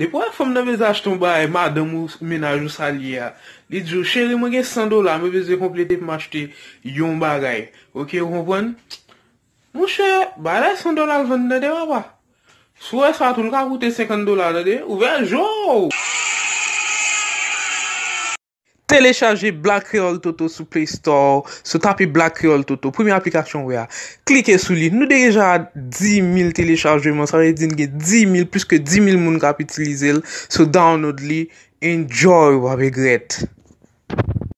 Dè pou wè fèm nan wè zach ton baye, ma dè mou menaj ou sa liye a. Li djou, chèri, mwen gen 100 dola, mwen wè zekompleti pou mwen achete yon bagay. Ok, wè konpwen? Mwen chèri, ba lè 100 dola lwen dè de wè wè. Sou wè e satoun ka koute 50 dola dè de, ou wè jou! Telechaje Black Crayon Toto sou Play Store. Sou tapye Black Crayon Toto. Premier aplikasyon wè ya. Klike sou li. Nou deja 10.000 telechaje. Moun sa wè din gen 10.000. Piske 10.000 moun ka ap itilize l. Sou download li. Enjoy wè wè gret.